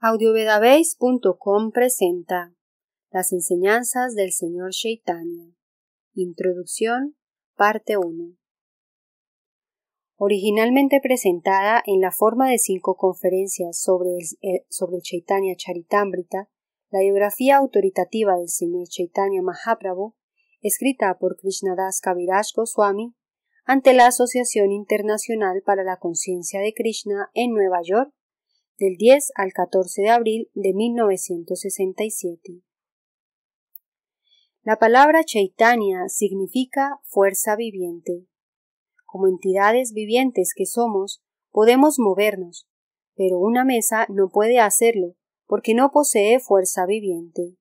Audiovedabase.com presenta Las enseñanzas del señor Shaitanya. Introducción, parte 1. Originalmente presentada en la forma de cinco conferencias sobre el, eh, sobre Chaitanya Charitamrita, la biografía autoritativa del señor Chaitanya Mahaprabhu, escrita por Krishnadas Kaviraj Goswami ante la Asociación Internacional para la Conciencia de Krishna en Nueva York, del 10 al 14 de abril de 1967. La palabra chaitania significa fuerza viviente. Como entidades vivientes que somos, podemos movernos, pero una mesa no puede hacerlo porque no posee fuerza viviente.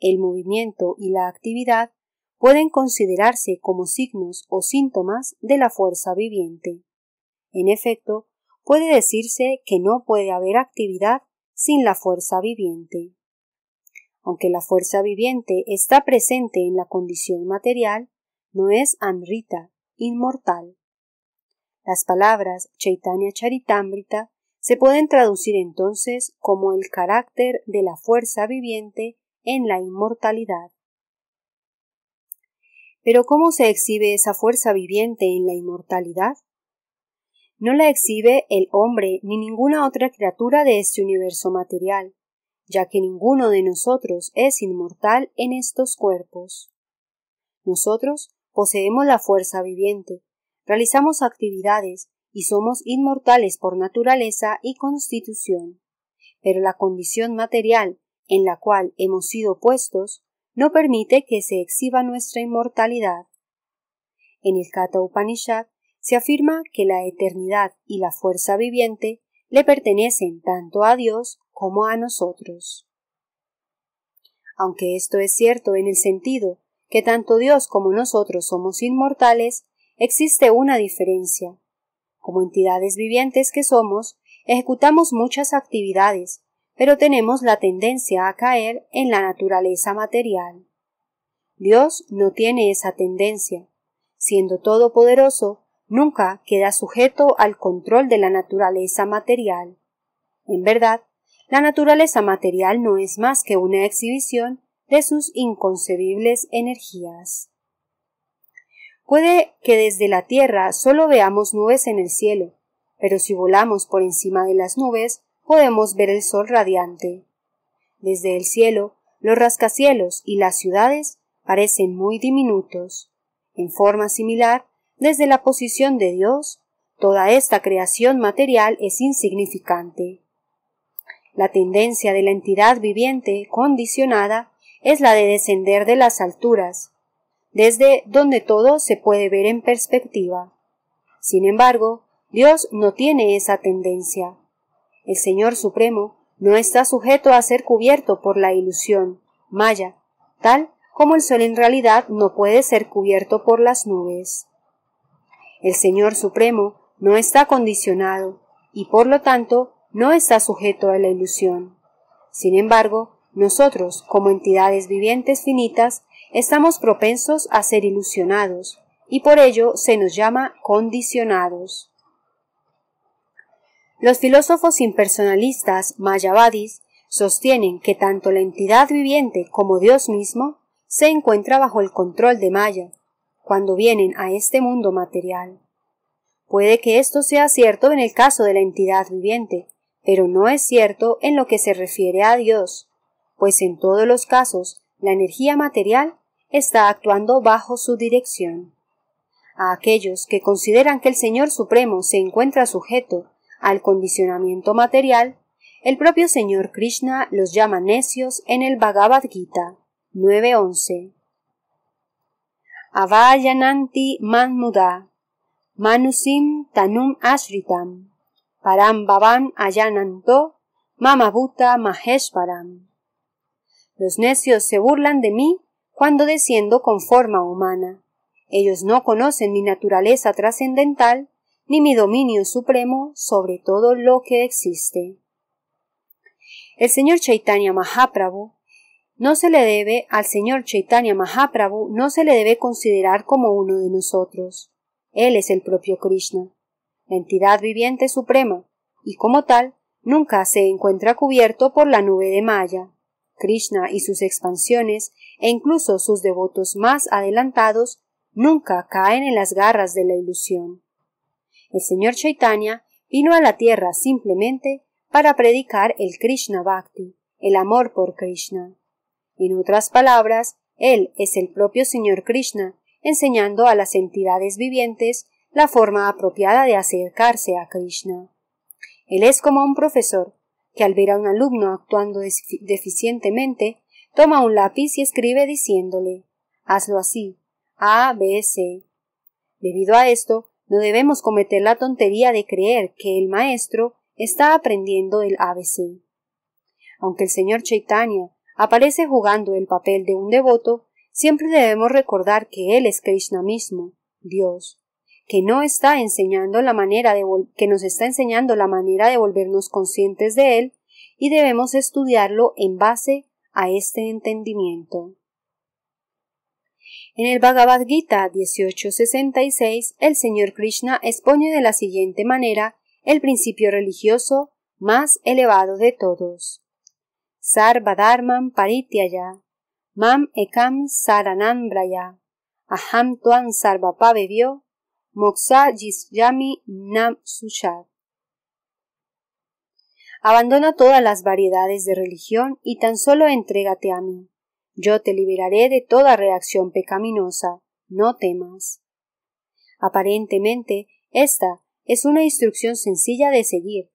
El movimiento y la actividad pueden considerarse como signos o síntomas de la fuerza viviente. En efecto, puede decirse que no puede haber actividad sin la fuerza viviente. Aunque la fuerza viviente está presente en la condición material, no es anrita, inmortal. Las palabras Chaitanya Charitamrita se pueden traducir entonces como el carácter de la fuerza viviente en la inmortalidad. Pero ¿cómo se exhibe esa fuerza viviente en la inmortalidad? no la exhibe el hombre ni ninguna otra criatura de este universo material, ya que ninguno de nosotros es inmortal en estos cuerpos. Nosotros poseemos la fuerza viviente, realizamos actividades y somos inmortales por naturaleza y constitución. Pero la condición material en la cual hemos sido puestos no permite que se exhiba nuestra inmortalidad. En el Kata Upanishad se afirma que la eternidad y la fuerza viviente le pertenecen tanto a Dios como a nosotros. Aunque esto es cierto en el sentido que tanto Dios como nosotros somos inmortales, existe una diferencia. Como entidades vivientes que somos, ejecutamos muchas actividades, pero tenemos la tendencia a caer en la naturaleza material. Dios no tiene esa tendencia. Siendo todopoderoso, nunca queda sujeto al control de la naturaleza material. En verdad, la naturaleza material no es más que una exhibición de sus inconcebibles energías. Puede que desde la Tierra solo veamos nubes en el cielo, pero si volamos por encima de las nubes podemos ver el sol radiante. Desde el cielo, los rascacielos y las ciudades parecen muy diminutos. En forma similar, desde la posición de Dios, toda esta creación material es insignificante. La tendencia de la entidad viviente condicionada es la de descender de las alturas, desde donde todo se puede ver en perspectiva. Sin embargo, Dios no tiene esa tendencia. El Señor Supremo no está sujeto a ser cubierto por la ilusión, maya, tal como el sol en realidad no puede ser cubierto por las nubes. El Señor Supremo no está condicionado y por lo tanto no está sujeto a la ilusión. Sin embargo, nosotros, como entidades vivientes finitas, estamos propensos a ser ilusionados y por ello se nos llama condicionados. Los filósofos impersonalistas mayavadis sostienen que tanto la entidad viviente como Dios mismo se encuentra bajo el control de Maya, cuando vienen a este mundo material. Puede que esto sea cierto en el caso de la entidad viviente, pero no es cierto en lo que se refiere a Dios, pues en todos los casos la energía material está actuando bajo su dirección. A aquellos que consideran que el Señor Supremo se encuentra sujeto al condicionamiento material, el propio Señor Krishna los llama necios en el Bhagavad Gita 9.11 avayananti manmuda, manusim tanum ashritam, param baban ayananto, mamabuta maheshparam. Los necios se burlan de mí cuando desciendo con forma humana. Ellos no conocen mi naturaleza trascendental ni mi dominio supremo sobre todo lo que existe. El señor Chaitanya Mahaprabhu no se le debe al señor Chaitanya Mahaprabhu, no se le debe considerar como uno de nosotros. Él es el propio Krishna, la entidad viviente suprema, y como tal, nunca se encuentra cubierto por la nube de Maya. Krishna y sus expansiones, e incluso sus devotos más adelantados, nunca caen en las garras de la ilusión. El señor Chaitanya vino a la tierra simplemente para predicar el Krishna Bhakti, el amor por Krishna. En otras palabras, Él es el propio Señor Krishna, enseñando a las entidades vivientes la forma apropiada de acercarse a Krishna. Él es como un profesor, que al ver a un alumno actuando deficientemente, toma un lápiz y escribe diciéndole Hazlo así, A, B, C. Debido a esto, no debemos cometer la tontería de creer que el maestro está aprendiendo el ABC. Aunque el señor Chaitanya aparece jugando el papel de un devoto, siempre debemos recordar que Él es Krishna mismo, Dios, que no está enseñando la manera que nos está enseñando la manera de volvernos conscientes de Él, y debemos estudiarlo en base a este entendimiento. En el Bhagavad Gita 1866, el Señor Krishna expone de la siguiente manera el principio religioso más elevado de todos. Sarvadarman parityaya, mam ekam saranambraya, aham tuan sarvapavevyo, moksha yisyami nam sushar. Abandona todas las variedades de religión y tan solo entrégate a mí. Yo te liberaré de toda reacción pecaminosa, no temas. Aparentemente, esta es una instrucción sencilla de seguir,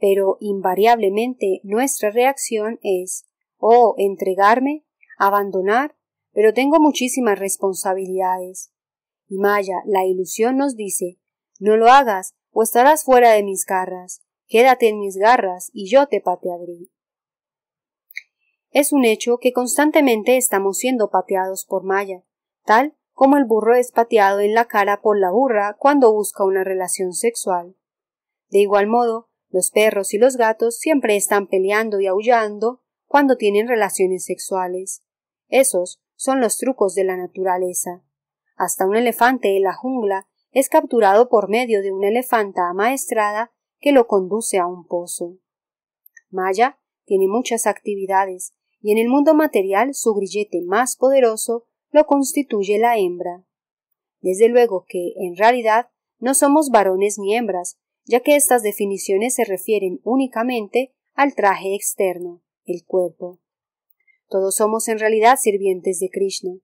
pero invariablemente nuestra reacción es oh, entregarme, abandonar, pero tengo muchísimas responsabilidades. Y Maya, la ilusión nos dice no lo hagas, o estarás fuera de mis garras, quédate en mis garras y yo te patearé. Es un hecho que constantemente estamos siendo pateados por Maya, tal como el burro es pateado en la cara por la burra cuando busca una relación sexual. De igual modo, los perros y los gatos siempre están peleando y aullando cuando tienen relaciones sexuales. Esos son los trucos de la naturaleza. Hasta un elefante en la jungla es capturado por medio de una elefanta amaestrada que lo conduce a un pozo. Maya tiene muchas actividades, y en el mundo material su grillete más poderoso lo constituye la hembra. Desde luego que, en realidad, no somos varones ni hembras, ya que estas definiciones se refieren únicamente al traje externo, el cuerpo. Todos somos en realidad sirvientes de Krishna.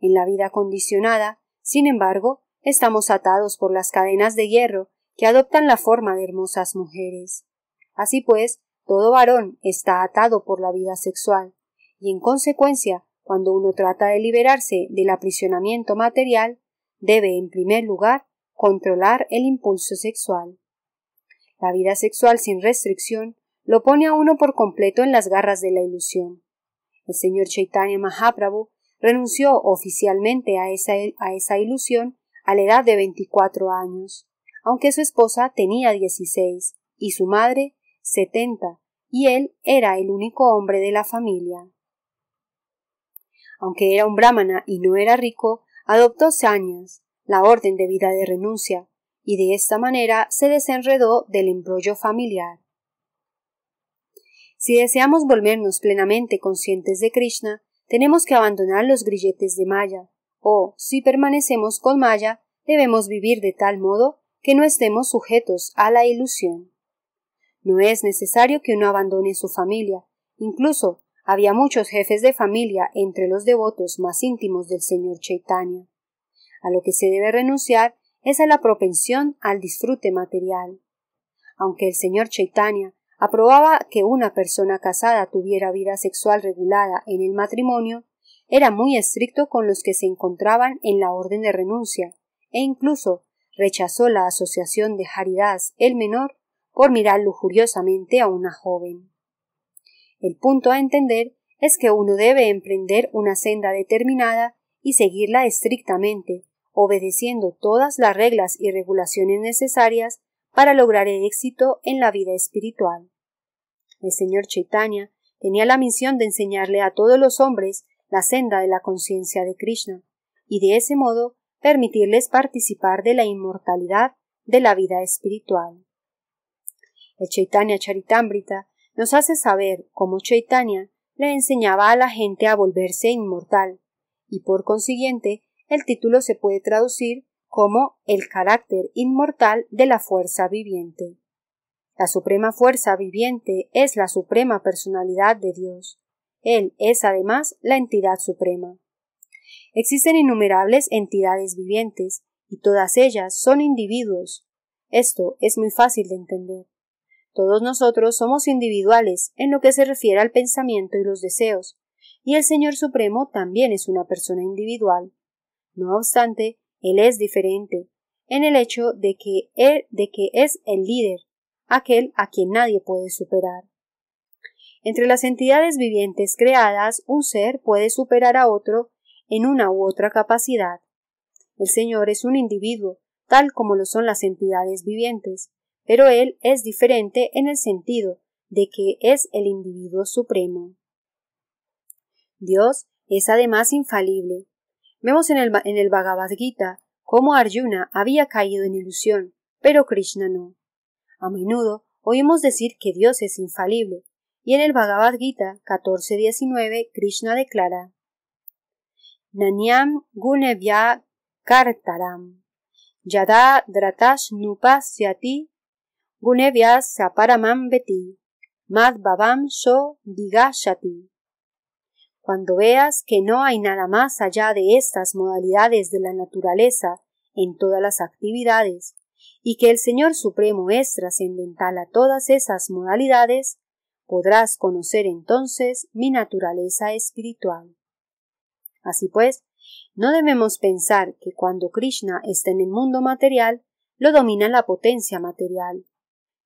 En la vida condicionada, sin embargo, estamos atados por las cadenas de hierro que adoptan la forma de hermosas mujeres. Así pues, todo varón está atado por la vida sexual, y en consecuencia, cuando uno trata de liberarse del aprisionamiento material, debe en primer lugar controlar el impulso sexual. La vida sexual sin restricción lo pone a uno por completo en las garras de la ilusión. El señor Chaitanya Mahaprabhu renunció oficialmente a esa, a esa ilusión a la edad de 24 años, aunque su esposa tenía 16 y su madre 70, y él era el único hombre de la familia. Aunque era un brahmana y no era rico, adoptó sañas, la orden de vida de renuncia, y de esta manera se desenredó del embrollo familiar. Si deseamos volvernos plenamente conscientes de Krishna, tenemos que abandonar los grilletes de Maya, o, si permanecemos con Maya, debemos vivir de tal modo que no estemos sujetos a la ilusión. No es necesario que uno abandone su familia. Incluso había muchos jefes de familia entre los devotos más íntimos del señor Chaitanya. A lo que se debe renunciar esa es la propensión al disfrute material. Aunque el señor Cheitania aprobaba que una persona casada tuviera vida sexual regulada en el matrimonio, era muy estricto con los que se encontraban en la orden de renuncia, e incluso rechazó la asociación de Haridas el menor por mirar lujuriosamente a una joven. El punto a entender es que uno debe emprender una senda determinada y seguirla estrictamente, obedeciendo todas las reglas y regulaciones necesarias para lograr el éxito en la vida espiritual. El señor Chaitanya tenía la misión de enseñarle a todos los hombres la senda de la conciencia de Krishna, y de ese modo permitirles participar de la inmortalidad de la vida espiritual. El Chaitanya Charitamrita nos hace saber cómo Chaitanya le enseñaba a la gente a volverse inmortal, y por consiguiente el título se puede traducir como el carácter inmortal de la fuerza viviente. La suprema fuerza viviente es la suprema personalidad de Dios. Él es además la entidad suprema. Existen innumerables entidades vivientes, y todas ellas son individuos. Esto es muy fácil de entender. Todos nosotros somos individuales en lo que se refiere al pensamiento y los deseos, y el Señor Supremo también es una persona individual. No obstante, él es diferente, en el hecho de que, de que es el líder, aquel a quien nadie puede superar. Entre las entidades vivientes creadas, un ser puede superar a otro en una u otra capacidad. El Señor es un individuo, tal como lo son las entidades vivientes, pero Él es diferente en el sentido de que es el individuo supremo. Dios es además infalible, Vemos en el, en Bhagavad cómo Arjuna había caído en ilusión, pero Krishna no. A menudo oímos decir que Dios es infalible, y en el Bhagavad Gita 14.19 Krishna declara Nanyam Gunevya Kartaram Yada Dratash Nupasyati Gunevya Saparamam Beti Babam So Digashati cuando veas que no hay nada más allá de estas modalidades de la naturaleza en todas las actividades, y que el Señor Supremo es trascendental a todas esas modalidades, podrás conocer entonces mi naturaleza espiritual. Así pues, no debemos pensar que cuando Krishna está en el mundo material, lo domina la potencia material.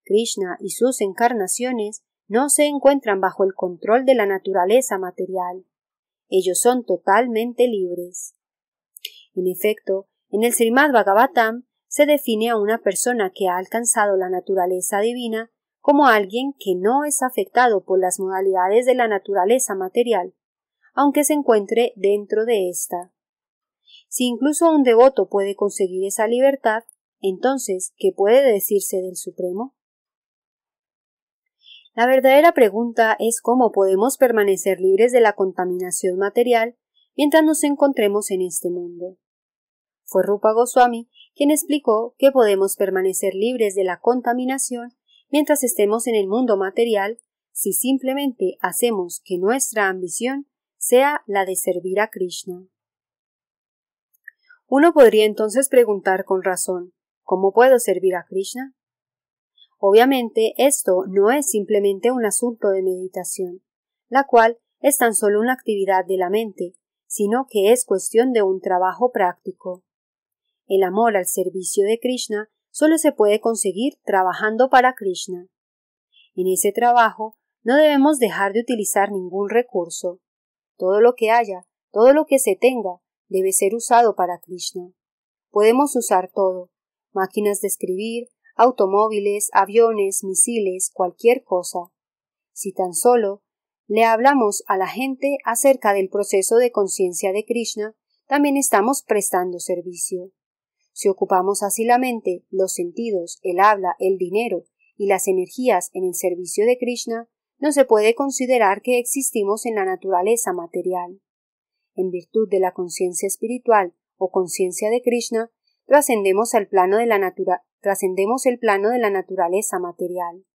Krishna y sus encarnaciones no se encuentran bajo el control de la naturaleza material ellos son totalmente libres. En efecto, en el Srimad Bhagavatam se define a una persona que ha alcanzado la naturaleza divina como alguien que no es afectado por las modalidades de la naturaleza material, aunque se encuentre dentro de ésta. Si incluso un devoto puede conseguir esa libertad, entonces, ¿qué puede decirse del Supremo? La verdadera pregunta es cómo podemos permanecer libres de la contaminación material mientras nos encontremos en este mundo. Fue Rupa Goswami quien explicó que podemos permanecer libres de la contaminación mientras estemos en el mundo material si simplemente hacemos que nuestra ambición sea la de servir a Krishna. Uno podría entonces preguntar con razón ¿Cómo puedo servir a Krishna? Obviamente, esto no es simplemente un asunto de meditación, la cual es tan solo una actividad de la mente, sino que es cuestión de un trabajo práctico. El amor al servicio de Krishna solo se puede conseguir trabajando para Krishna. En ese trabajo no debemos dejar de utilizar ningún recurso. Todo lo que haya, todo lo que se tenga, debe ser usado para Krishna. Podemos usar todo máquinas de escribir, automóviles, aviones, misiles, cualquier cosa. Si tan solo le hablamos a la gente acerca del proceso de conciencia de Krishna, también estamos prestando servicio. Si ocupamos así la mente, los sentidos, el habla, el dinero y las energías en el servicio de Krishna, no se puede considerar que existimos en la naturaleza material. En virtud de la conciencia espiritual o conciencia de Krishna, trascendemos al plano de la, natura trascendemos el plano de la naturaleza material.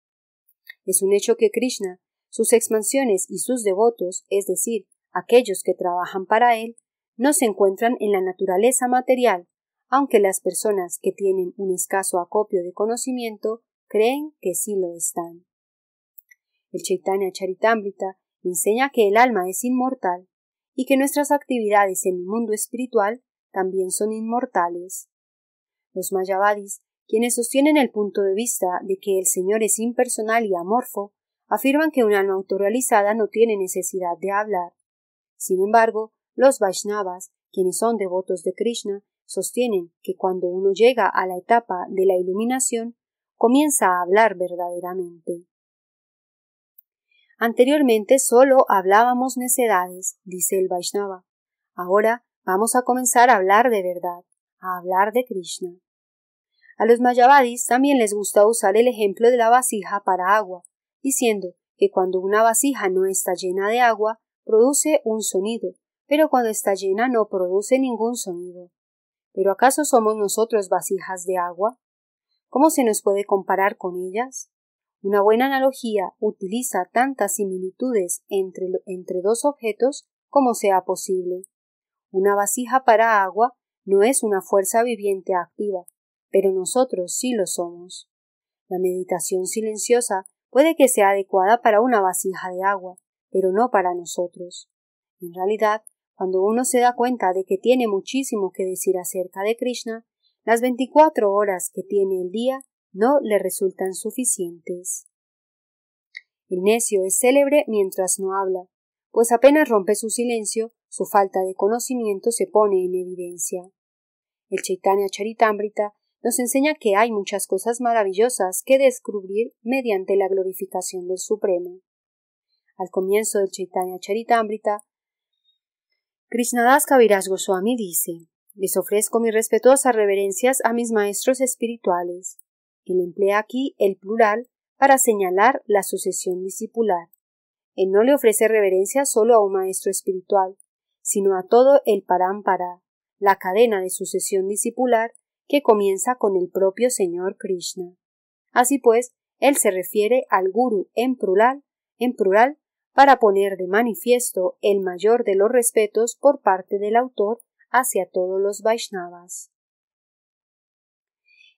Es un hecho que Krishna, sus expansiones y sus devotos, es decir, aquellos que trabajan para él, no se encuentran en la naturaleza material, aunque las personas que tienen un escaso acopio de conocimiento creen que sí lo están. El Chaitanya Charitamrita enseña que el alma es inmortal y que nuestras actividades en el mundo espiritual también son inmortales. Los mayavadis quienes sostienen el punto de vista de que el Señor es impersonal y amorfo, afirman que un alma autorrealizada no tiene necesidad de hablar. Sin embargo, los Vaishnavas, quienes son devotos de Krishna, sostienen que cuando uno llega a la etapa de la iluminación, comienza a hablar verdaderamente. Anteriormente solo hablábamos necedades, dice el Vaishnava. Ahora vamos a comenzar a hablar de verdad, a hablar de Krishna. A los mayavadis también les gusta usar el ejemplo de la vasija para agua, diciendo que cuando una vasija no está llena de agua, produce un sonido, pero cuando está llena no produce ningún sonido. ¿Pero acaso somos nosotros vasijas de agua? ¿Cómo se nos puede comparar con ellas? Una buena analogía utiliza tantas similitudes entre, entre dos objetos como sea posible. Una vasija para agua no es una fuerza viviente activa, pero nosotros sí lo somos. La meditación silenciosa puede que sea adecuada para una vasija de agua, pero no para nosotros. En realidad, cuando uno se da cuenta de que tiene muchísimo que decir acerca de Krishna, las 24 horas que tiene el día no le resultan suficientes. El necio es célebre mientras no habla, pues apenas rompe su silencio, su falta de conocimiento se pone en evidencia. El Chaitanya Charitamrita nos enseña que hay muchas cosas maravillosas que descubrir mediante la glorificación del Supremo. Al comienzo del Chaitanya Charitamrita, Krishnadas Kaviraj Goswami dice: Les ofrezco mis respetuosas reverencias a mis maestros espirituales. Él emplea aquí el plural para señalar la sucesión discipular. Él no le ofrece reverencia solo a un maestro espiritual, sino a todo el parámpara, la cadena de sucesión discipular que comienza con el propio señor Krishna. Así pues, él se refiere al guru en plural, en plural para poner de manifiesto el mayor de los respetos por parte del autor hacia todos los Vaishnavas.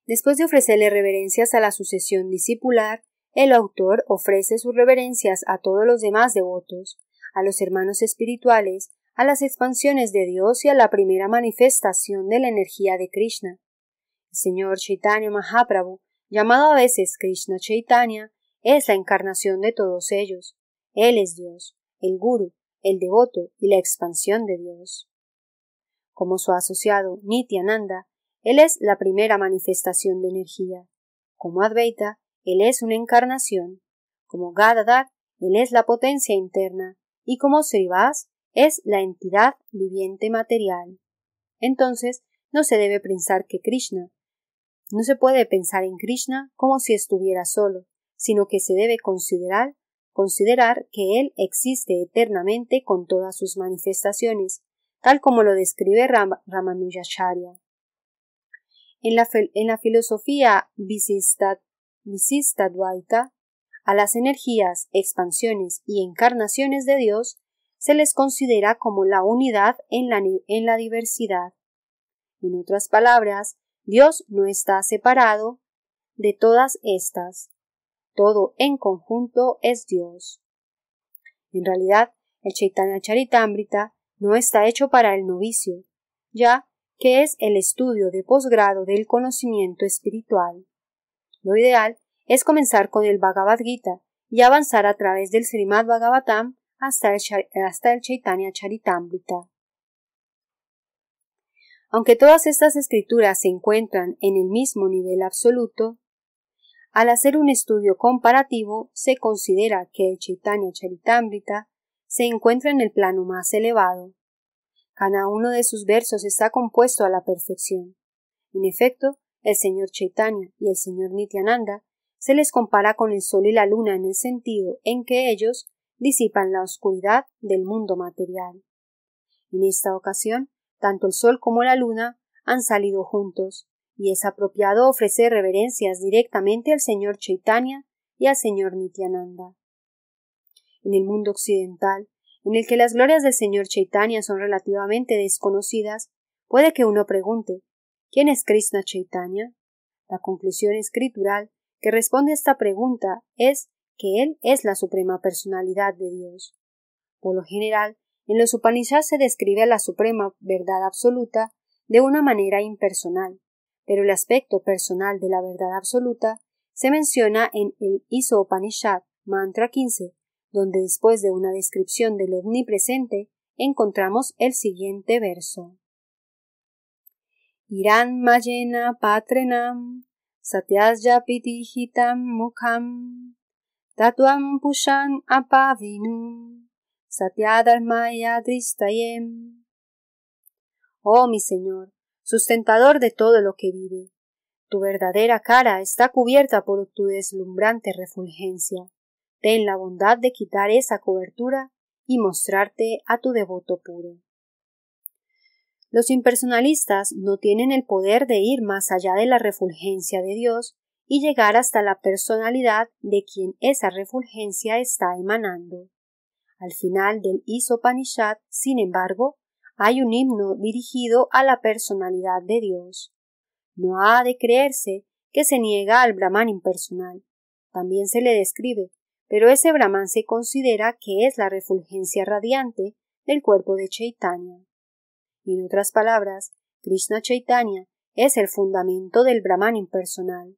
Después de ofrecerle reverencias a la sucesión discipular, el autor ofrece sus reverencias a todos los demás devotos, a los hermanos espirituales, a las expansiones de Dios y a la primera manifestación de la energía de Krishna. El señor Chaitanya Mahaprabhu, llamado a veces Krishna Chaitanya, es la encarnación de todos ellos. Él es Dios, el Guru, el devoto y la expansión de Dios. Como su asociado Nityananda, él es la primera manifestación de energía. Como Advaita, él es una encarnación. Como Gadadhar, él es la potencia interna. Y como Srivas, es la entidad viviente material. Entonces, no se debe pensar que Krishna, no se puede pensar en Krishna como si estuviera solo, sino que se debe considerar, considerar que Él existe eternamente con todas sus manifestaciones, tal como lo describe Ram Ramanujacharya. En la, en la filosofía Visistadvaita, a las energías, expansiones y encarnaciones de Dios se les considera como la unidad en la, en la diversidad. En otras palabras, Dios no está separado de todas estas. Todo en conjunto es Dios. En realidad, el Chaitanya Charitamrita no está hecho para el novicio, ya que es el estudio de posgrado del conocimiento espiritual. Lo ideal es comenzar con el Bhagavad Gita y avanzar a través del Srimad Bhagavatam hasta el, hasta el Chaitanya Charitamrita. Aunque todas estas escrituras se encuentran en el mismo nivel absoluto, al hacer un estudio comparativo se considera que el Chaitanya Charitamrita se encuentra en el plano más elevado. Cada uno de sus versos está compuesto a la perfección. En efecto, el señor Chaitanya y el señor Nityananda se les compara con el sol y la luna en el sentido en que ellos disipan la oscuridad del mundo material. En esta ocasión, tanto el sol como la luna han salido juntos, y es apropiado ofrecer reverencias directamente al señor Chaitanya y al señor Nityananda. En el mundo occidental, en el que las glorias del señor Chaitanya son relativamente desconocidas, puede que uno pregunte ¿Quién es Krishna Chaitanya? La conclusión escritural que responde a esta pregunta es que él es la suprema personalidad de Dios. Por lo general, en los Upanishads se describe a la suprema verdad absoluta de una manera impersonal, pero el aspecto personal de la verdad absoluta se menciona en el Iso Upanishad, mantra 15, donde después de una descripción del omnipresente encontramos el siguiente verso. Irán Mayena Patrenam Satyasya Mukham Tatuam Pushan apavinu. Dristayem. Oh mi Señor, sustentador de todo lo que vive, tu verdadera cara está cubierta por tu deslumbrante refulgencia. Ten la bondad de quitar esa cobertura y mostrarte a tu devoto puro. Los impersonalistas no tienen el poder de ir más allá de la refulgencia de Dios y llegar hasta la personalidad de quien esa refulgencia está emanando. Al final del Isopanishad, sin embargo, hay un himno dirigido a la personalidad de Dios. No ha de creerse que se niega al Brahman impersonal. También se le describe, pero ese Brahman se considera que es la refulgencia radiante del cuerpo de Chaitanya. En otras palabras, Krishna Chaitanya es el fundamento del Brahman impersonal.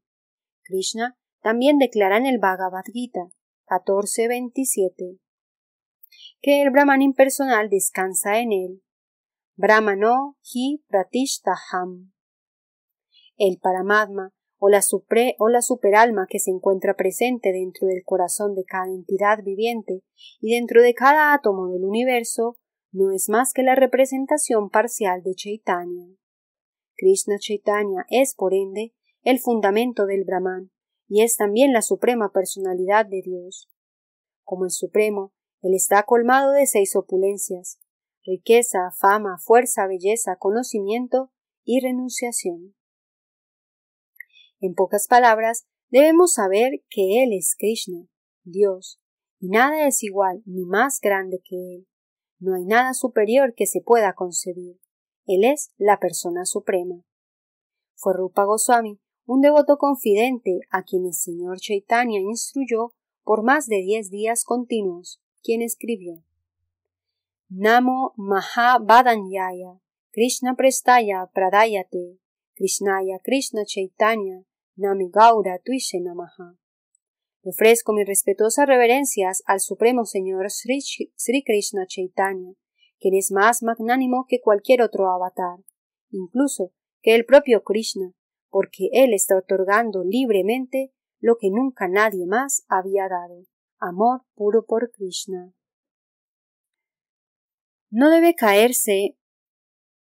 Krishna también declara en el Bhagavad Gita 14.27 que el Brahman impersonal descansa en él. Brahmano hi pratishtaham. El Paramatma o la, o la superalma que se encuentra presente dentro del corazón de cada entidad viviente y dentro de cada átomo del universo no es más que la representación parcial de Chaitanya. Krishna Chaitanya es, por ende, el fundamento del Brahman y es también la suprema personalidad de Dios. Como el Supremo, él está colmado de seis opulencias, riqueza, fama, fuerza, belleza, conocimiento y renunciación. En pocas palabras, debemos saber que Él es Krishna, Dios, y nada es igual ni más grande que Él. No hay nada superior que se pueda concebir. Él es la persona suprema. Fue Rupa Goswami, un devoto confidente a quien el señor Chaitanya instruyó por más de diez días continuos, quien escribió Namo Mahabadanyaya Krishna Prestaya Pradayate Krishnaya Krishna Chaitanya Namigaura Tuise Maha. Ofrezco mis respetuosas reverencias al Supremo Señor Sri, Sri Krishna Chaitanya, quien es más magnánimo que cualquier otro avatar, incluso que el propio Krishna, porque él está otorgando libremente lo que nunca nadie más había dado amor puro por Krishna. No debe caerse,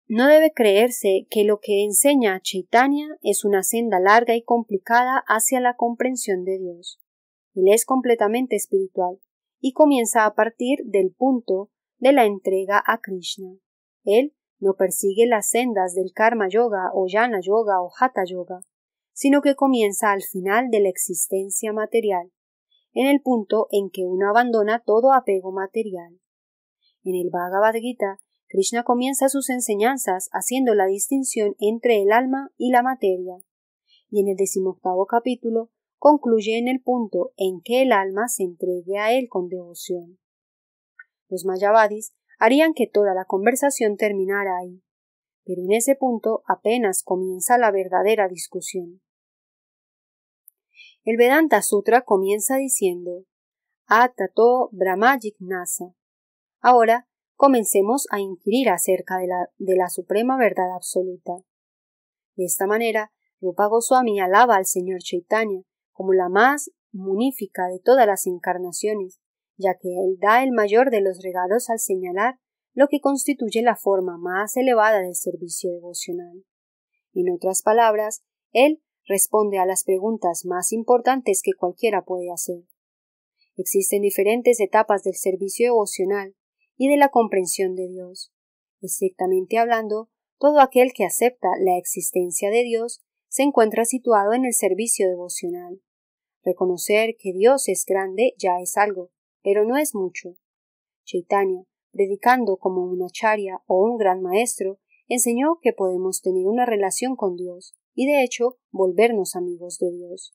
no debe creerse que lo que enseña Chaitanya es una senda larga y complicada hacia la comprensión de Dios. Él es completamente espiritual y comienza a partir del punto de la entrega a Krishna. Él no persigue las sendas del karma yoga o yana yoga o hatha yoga, sino que comienza al final de la existencia material en el punto en que uno abandona todo apego material. En el Bhagavad Gita, Krishna comienza sus enseñanzas haciendo la distinción entre el alma y la materia, y en el decimoctavo capítulo concluye en el punto en que el alma se entregue a él con devoción. Los mayavadis harían que toda la conversación terminara ahí, pero en ese punto apenas comienza la verdadera discusión. El Vedanta Sutra comienza diciendo Atato Brahma nasa Ahora comencemos a inquirir acerca de la, de la suprema verdad absoluta. De esta manera, Rupa Goswami alaba al Señor Chaitanya como la más munífica de todas las encarnaciones, ya que él da el mayor de los regalos al señalar lo que constituye la forma más elevada del servicio devocional. En otras palabras, él responde a las preguntas más importantes que cualquiera puede hacer. Existen diferentes etapas del servicio devocional y de la comprensión de Dios. Estrictamente hablando, todo aquel que acepta la existencia de Dios se encuentra situado en el servicio devocional. Reconocer que Dios es grande ya es algo, pero no es mucho. Chaitanya, predicando como una charia o un gran maestro, enseñó que podemos tener una relación con Dios, y de hecho volvernos amigos de Dios.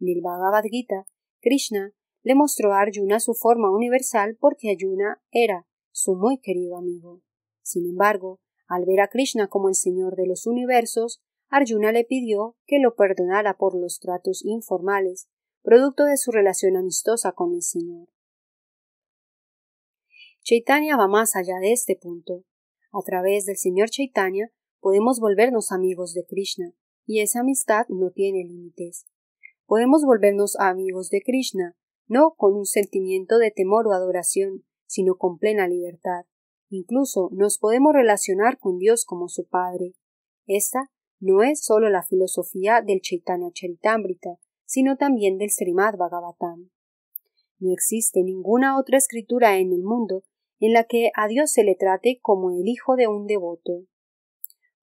En el Bhagavad Gita, Krishna le mostró a Arjuna su forma universal porque Arjuna era su muy querido amigo. Sin embargo, al ver a Krishna como el Señor de los universos, Arjuna le pidió que lo perdonara por los tratos informales, producto de su relación amistosa con el Señor. Chaitanya va más allá de este punto. A través del Señor Chaitanya, Podemos volvernos amigos de Krishna, y esa amistad no tiene límites. Podemos volvernos amigos de Krishna, no con un sentimiento de temor o adoración, sino con plena libertad. Incluso nos podemos relacionar con Dios como su Padre. Esta no es sólo la filosofía del Chaitanya Charitamrita, sino también del Srimad Bhagavatam. No existe ninguna otra escritura en el mundo en la que a Dios se le trate como el hijo de un devoto.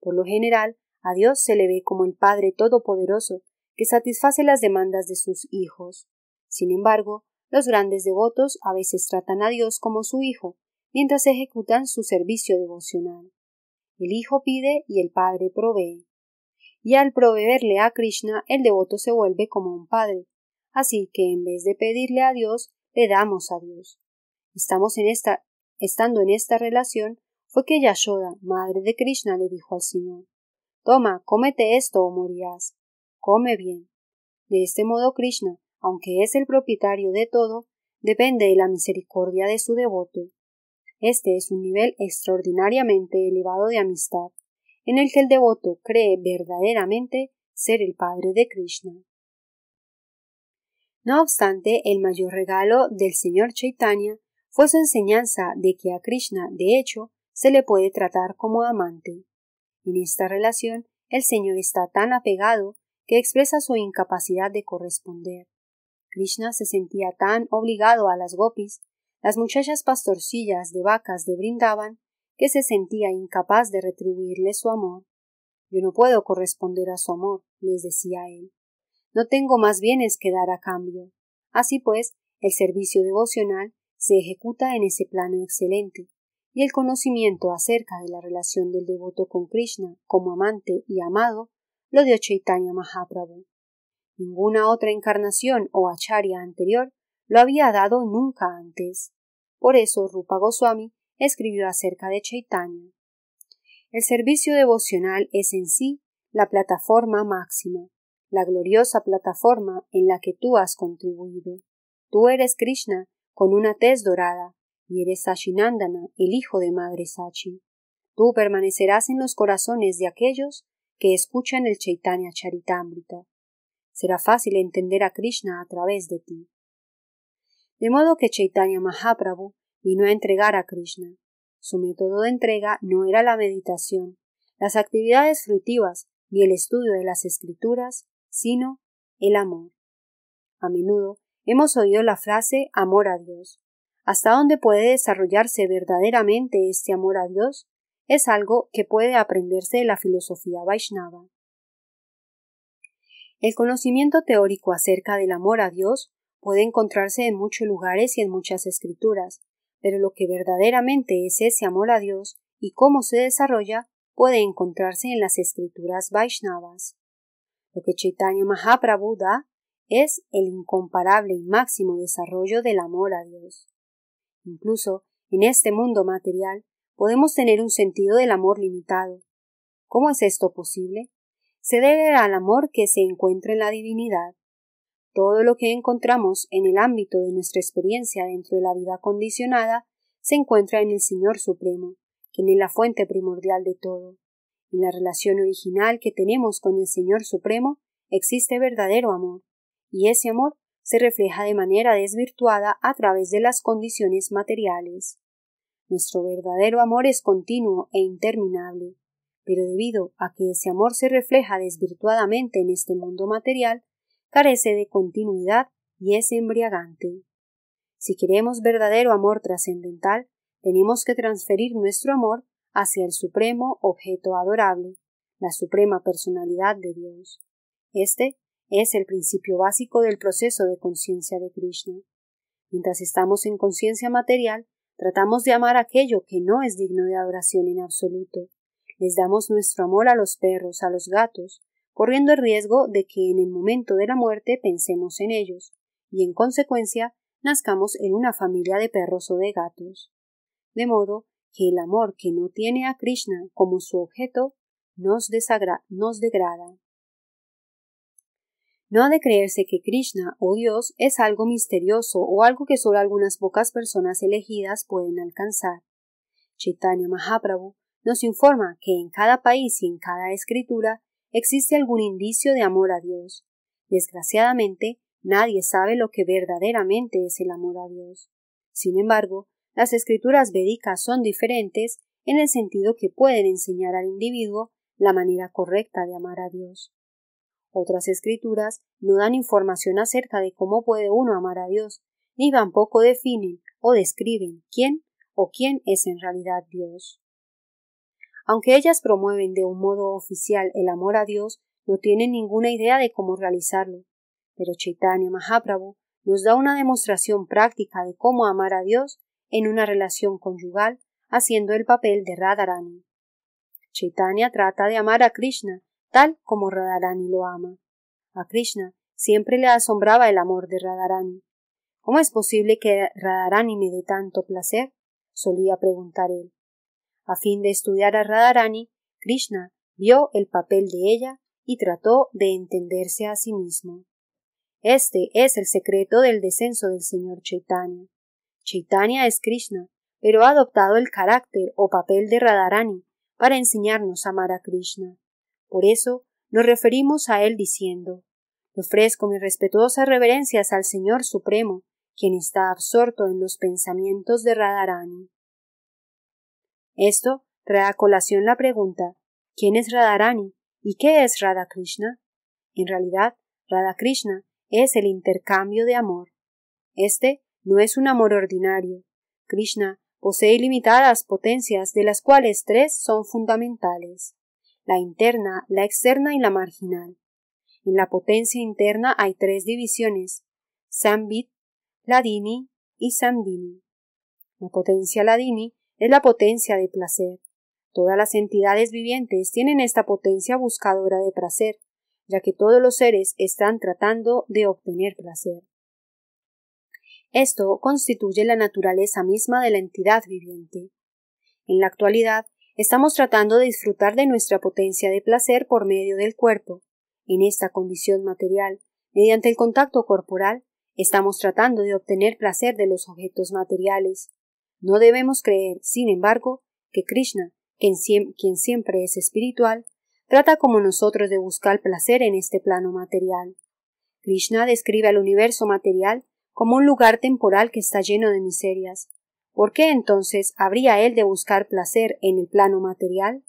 Por lo general, a Dios se le ve como el Padre Todopoderoso, que satisface las demandas de sus hijos. Sin embargo, los grandes devotos a veces tratan a Dios como su Hijo, mientras ejecutan su servicio devocional. El Hijo pide y el Padre provee. Y al proveerle a Krishna, el devoto se vuelve como un padre. Así que en vez de pedirle a Dios, le damos a Dios. Estamos en esta, estando en esta relación, fue que Yashoda, madre de Krishna, le dijo al Señor Toma, cómete esto o oh morirás. Come bien. De este modo Krishna, aunque es el propietario de todo, depende de la misericordia de su devoto. Este es un nivel extraordinariamente elevado de amistad, en el que el devoto cree verdaderamente ser el Padre de Krishna. No obstante, el mayor regalo del señor Chaitanya fue su enseñanza de que a Krishna, de hecho, se le puede tratar como amante. En esta relación, el Señor está tan apegado que expresa su incapacidad de corresponder. Krishna se sentía tan obligado a las gopis, las muchachas pastorcillas de vacas le Brindaban, que se sentía incapaz de retribuirle su amor. Yo no puedo corresponder a su amor, les decía él. No tengo más bienes que dar a cambio. Así pues, el servicio devocional se ejecuta en ese plano excelente y el conocimiento acerca de la relación del devoto con Krishna como amante y amado lo dio Chaitanya Mahaprabhu. Ninguna otra encarnación o acharya anterior lo había dado nunca antes. Por eso Rupa Goswami escribió acerca de Chaitanya. El servicio devocional es en sí la plataforma máxima, la gloriosa plataforma en la que tú has contribuido. Tú eres Krishna con una tez dorada, y eres Sachinandana, el hijo de Madre Sachi. Tú permanecerás en los corazones de aquellos que escuchan el Chaitanya Charitamrita. Será fácil entender a Krishna a través de ti. De modo que Chaitanya Mahaprabhu vino a entregar a Krishna. Su método de entrega no era la meditación, las actividades fruitivas ni el estudio de las escrituras, sino el amor. A menudo hemos oído la frase amor a Dios, hasta dónde puede desarrollarse verdaderamente este amor a Dios, es algo que puede aprenderse de la filosofía Vaishnava. El conocimiento teórico acerca del amor a Dios puede encontrarse en muchos lugares y en muchas escrituras, pero lo que verdaderamente es ese amor a Dios y cómo se desarrolla puede encontrarse en las escrituras Vaishnavas. Lo que Chaitanya Mahaprabhu da es el incomparable y máximo desarrollo del amor a Dios. Incluso en este mundo material podemos tener un sentido del amor limitado. ¿Cómo es esto posible? Se debe al amor que se encuentra en la divinidad. Todo lo que encontramos en el ámbito de nuestra experiencia dentro de la vida condicionada se encuentra en el Señor Supremo, quien es la fuente primordial de todo. En la relación original que tenemos con el Señor Supremo existe verdadero amor, y ese amor se refleja de manera desvirtuada a través de las condiciones materiales. Nuestro verdadero amor es continuo e interminable, pero debido a que ese amor se refleja desvirtuadamente en este mundo material, carece de continuidad y es embriagante. Si queremos verdadero amor trascendental, tenemos que transferir nuestro amor hacia el supremo objeto adorable, la suprema personalidad de Dios. Este es el principio básico del proceso de conciencia de Krishna. Mientras estamos en conciencia material, tratamos de amar aquello que no es digno de adoración en absoluto. Les damos nuestro amor a los perros, a los gatos, corriendo el riesgo de que en el momento de la muerte pensemos en ellos, y en consecuencia nazcamos en una familia de perros o de gatos. De modo que el amor que no tiene a Krishna como su objeto nos, nos degrada. No ha de creerse que Krishna o Dios es algo misterioso o algo que solo algunas pocas personas elegidas pueden alcanzar. Chaitanya Mahaprabhu nos informa que en cada país y en cada escritura existe algún indicio de amor a Dios. Desgraciadamente, nadie sabe lo que verdaderamente es el amor a Dios. Sin embargo, las escrituras védicas son diferentes en el sentido que pueden enseñar al individuo la manera correcta de amar a Dios. Otras escrituras no dan información acerca de cómo puede uno amar a Dios, ni tampoco definen o describen quién o quién es en realidad Dios. Aunque ellas promueven de un modo oficial el amor a Dios, no tienen ninguna idea de cómo realizarlo. Pero Chaitanya Mahaprabhu nos da una demostración práctica de cómo amar a Dios en una relación conyugal, haciendo el papel de Radharani. Chaitanya trata de amar a Krishna tal como Radharani lo ama. A Krishna siempre le asombraba el amor de Radharani. ¿Cómo es posible que Radharani me dé tanto placer? solía preguntar él. A fin de estudiar a Radharani, Krishna vio el papel de ella y trató de entenderse a sí mismo. Este es el secreto del descenso del señor Chaitanya. Chaitanya es Krishna, pero ha adoptado el carácter o papel de Radharani para enseñarnos a amar a Krishna. Por eso nos referimos a Él diciendo ofrezco mis respetuosas reverencias al Señor Supremo, quien está absorto en los pensamientos de Radharani. Esto trae a colación la pregunta ¿Quién es Radharani y qué es Krishna? En realidad, Krishna es el intercambio de amor. Este no es un amor ordinario. Krishna posee ilimitadas potencias de las cuales tres son fundamentales la interna, la externa y la marginal. En la potencia interna hay tres divisiones, Sambit, Ladini y Sandini. La potencia Ladini es la potencia de placer. Todas las entidades vivientes tienen esta potencia buscadora de placer, ya que todos los seres están tratando de obtener placer. Esto constituye la naturaleza misma de la entidad viviente. En la actualidad, Estamos tratando de disfrutar de nuestra potencia de placer por medio del cuerpo. En esta condición material, mediante el contacto corporal, estamos tratando de obtener placer de los objetos materiales. No debemos creer, sin embargo, que Krishna, quien, siempre es espiritual, trata como nosotros de buscar placer en este plano material. Krishna describe al universo material como un lugar temporal que está lleno de miserias, ¿por qué entonces habría él de buscar placer en el plano material?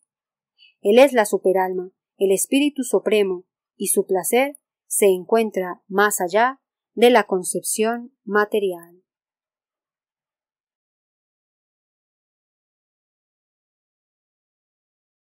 Él es la superalma, el espíritu supremo, y su placer se encuentra más allá de la concepción material.